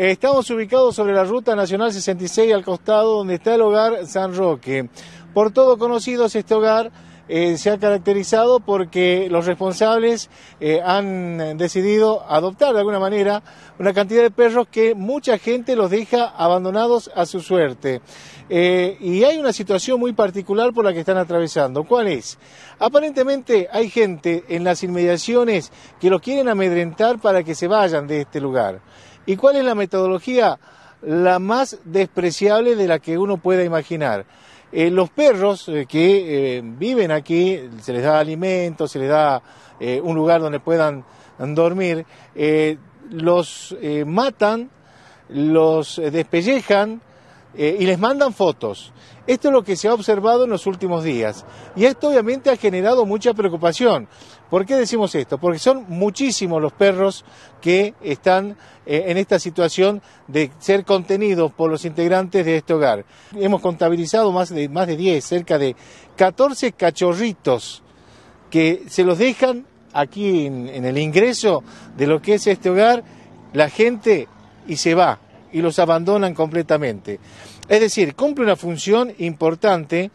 Estamos ubicados sobre la ruta nacional 66 al costado donde está el hogar San Roque. Por todo conocido es este hogar eh, se ha caracterizado porque los responsables eh, han decidido adoptar de alguna manera una cantidad de perros que mucha gente los deja abandonados a su suerte. Eh, y hay una situación muy particular por la que están atravesando. ¿Cuál es? Aparentemente hay gente en las inmediaciones que los quieren amedrentar para que se vayan de este lugar. ¿Y cuál es la metodología? La más despreciable de la que uno pueda imaginar eh, los perros eh, que eh, viven aquí, se les da alimento, se les da un lugar donde puedan dormir, los matan, los despellejan, eh, y les mandan fotos. Esto es lo que se ha observado en los últimos días. Y esto obviamente ha generado mucha preocupación. ¿Por qué decimos esto? Porque son muchísimos los perros que están eh, en esta situación de ser contenidos por los integrantes de este hogar. Hemos contabilizado más de, más de 10, cerca de 14 cachorritos que se los dejan aquí en el ingreso de lo que es este hogar la gente y se va y los abandonan completamente. Es decir, cumple una función importante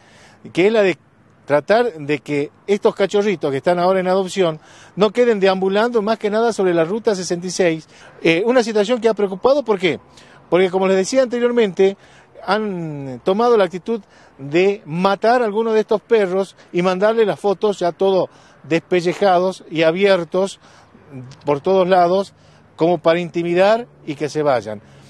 que es la de tratar de que estos cachorritos que están ahora en adopción no queden deambulando más que nada sobre la ruta 66. Eh, una situación que ha preocupado, ¿por qué? Porque como les decía anteriormente, han tomado la actitud de matar a alguno de estos perros y mandarle las fotos ya todos despellejados y abiertos por todos lados como para intimidar y que se vayan.